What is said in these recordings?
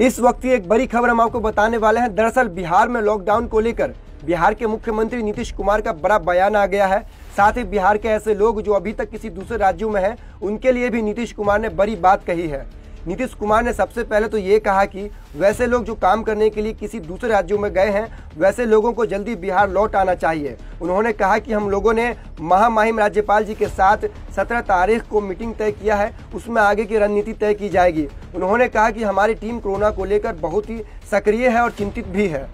इस वक्त की एक बड़ी खबर हम आपको बताने वाले हैं दरअसल बिहार में लॉकडाउन को लेकर बिहार के मुख्यमंत्री नीतीश कुमार का बड़ा बयान आ गया है साथ ही बिहार के ऐसे लोग जो अभी तक किसी दूसरे राज्यों में हैं उनके लिए भी नीतीश कुमार ने बड़ी बात कही है नीतीश कुमार ने सबसे पहले तो ये कहा कि वैसे लोग जो काम करने के लिए किसी दूसरे राज्यों में गए हैं वैसे लोगों को जल्दी बिहार लौट आना चाहिए उन्होंने कहा कि हम लोगों ने महामहिम राज्यपाल जी के साथ सत्रह तारीख को मीटिंग तय किया है उसमें आगे की रणनीति तय की जाएगी उन्होंने कहा कि हमारी टीम कोरोना को लेकर बहुत ही सक्रिय है और चिंतित भी है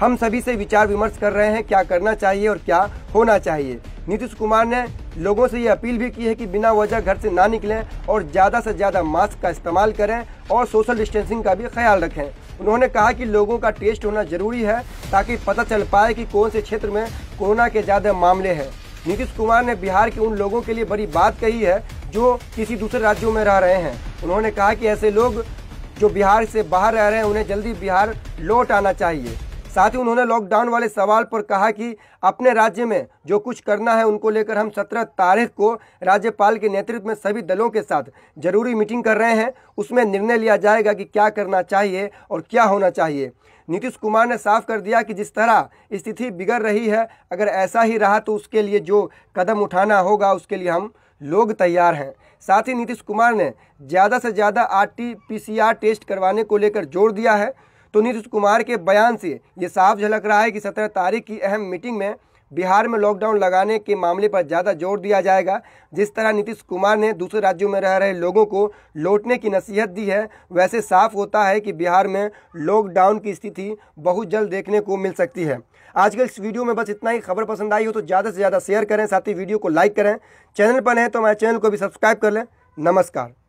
हम सभी से विचार विमर्श कर रहे हैं क्या करना चाहिए और क्या होना चाहिए नीतीश कुमार ने लोगों से ये अपील भी की है कि बिना वजह घर से ना निकलें और ज़्यादा से ज़्यादा मास्क का इस्तेमाल करें और सोशल डिस्टेंसिंग का भी ख्याल रखें उन्होंने कहा कि लोगों का टेस्ट होना जरूरी है ताकि पता चल पाए कि कौन से क्षेत्र में कोरोना के ज़्यादा मामले हैं नीतीश कुमार ने बिहार के उन लोगों के लिए बड़ी बात कही है जो किसी दूसरे राज्यों में रह रहे हैं उन्होंने कहा कि ऐसे लोग जो बिहार से बाहर रह रहे हैं उन्हें जल्दी बिहार लौट आना चाहिए साथ ही उन्होंने लॉकडाउन वाले सवाल पर कहा कि अपने राज्य में जो कुछ करना है उनको लेकर हम सत्रह तारीख को राज्यपाल के नेतृत्व में सभी दलों के साथ जरूरी मीटिंग कर रहे हैं उसमें निर्णय लिया जाएगा कि क्या करना चाहिए और क्या होना चाहिए नीतीश कुमार ने साफ कर दिया कि जिस तरह स्थिति बिगड़ रही है अगर ऐसा ही रहा तो उसके लिए जो कदम उठाना होगा उसके लिए हम लोग तैयार हैं साथ ही नीतीश कुमार ने ज़्यादा से ज़्यादा आर टी टेस्ट करवाने को लेकर जोर दिया है तो नीतीश कुमार के बयान से ये साफ झलक रहा है कि सत्रह तारीख की अहम मीटिंग में बिहार में लॉकडाउन लगाने के मामले पर ज़्यादा जोर दिया जाएगा जिस तरह नीतीश कुमार ने दूसरे राज्यों में रह रहे लोगों को लौटने की नसीहत दी है वैसे साफ होता है कि बिहार में लॉकडाउन की स्थिति बहुत जल्द देखने को मिल सकती है आजकल इस वीडियो में बस इतना ही खबर पसंद आई हो तो ज़्यादा से ज़्यादा शेयर करें साथ ही वीडियो को लाइक करें चैनल पर हैं तो हमारे चैनल को भी सब्सक्राइब कर लें नमस्कार